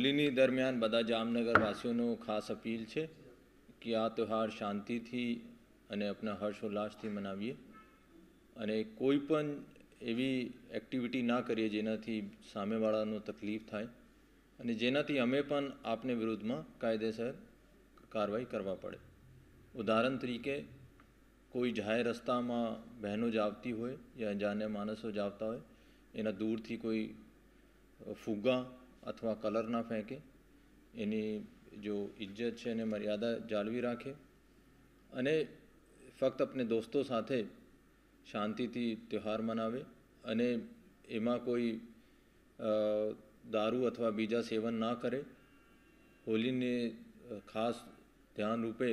હોલીની દરમિયાન બધા જામનગરવાસીઓનો ખાસ અપીલ છે કે આ તહેવાર શાંતિથી અને આપણા હર્ષોલ્લાસથી મનાવીએ અને કોઈ પણ એવી એક્ટિવિટી ના કરીએ જેનાથી સામેવાળાનો તકલીફ થાય અને જેનાથી અમે પણ આપને વિરુદ્ધમાં કાયદેસર કાર્યવાહી કરવા પડે ઉદાહરણ તરીકે કોઈ જાહેર રસ્તામાં બહેનો જ આવતી હોય યા અજાણ્યા માણસો જ આવતા હોય એના દૂરથી કોઈ ફુગ્ગા અથવા કલર ના ફેંકે એની જો ઇજ્જત છે એને મર્યાદા જાળવી રાખે અને ફક્ત આપણે દોસ્તો સાથે શાંતિથી તહેવાર મનાવે અને એમાં કોઈ દારૂ અથવા બીજા સેવન ના કરે હોલીને ખાસ ધ્યાન રૂપે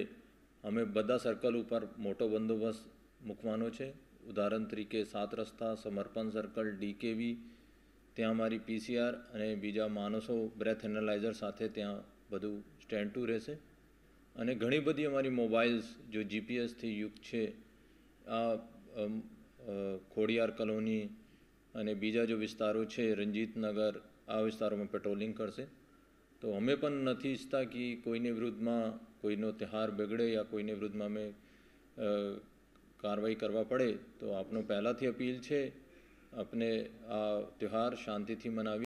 અમે બધા સર્કલ ઉપર મોટો બંદોબસ્ત મૂકવાનો છે ઉદાહરણ તરીકે સાત રસ્તા સમર્પણ સર્કલ ડીકેવી ત્યાં અમારી પીસીઆર અને બીજા માણસો બ્રેથ એનાલાઇઝર સાથે ત્યાં બધું સ્ટેન્ડ ટુ રહેશે અને ઘણી બધી અમારી મોબાઈલ્સ જો જીપીએસથી યુક્ત છે આ ખોડિયાર કોલોની અને બીજા જો વિસ્તારો છે રંજીતનગર આ વિસ્તારોમાં પેટ્રોલિંગ કરશે તો અમે પણ નથી ઈચ્છતા કે કોઈની વિરુદ્ધમાં કોઈનો તહેવાર બગડે યા કોઈની વિરુદ્ધમાં અમે કાર્યવાહી કરવા પડે તો આપનો પહેલાંથી અપીલ છે अपने આ ત્યોહાર શાંતિથી મનાવીએ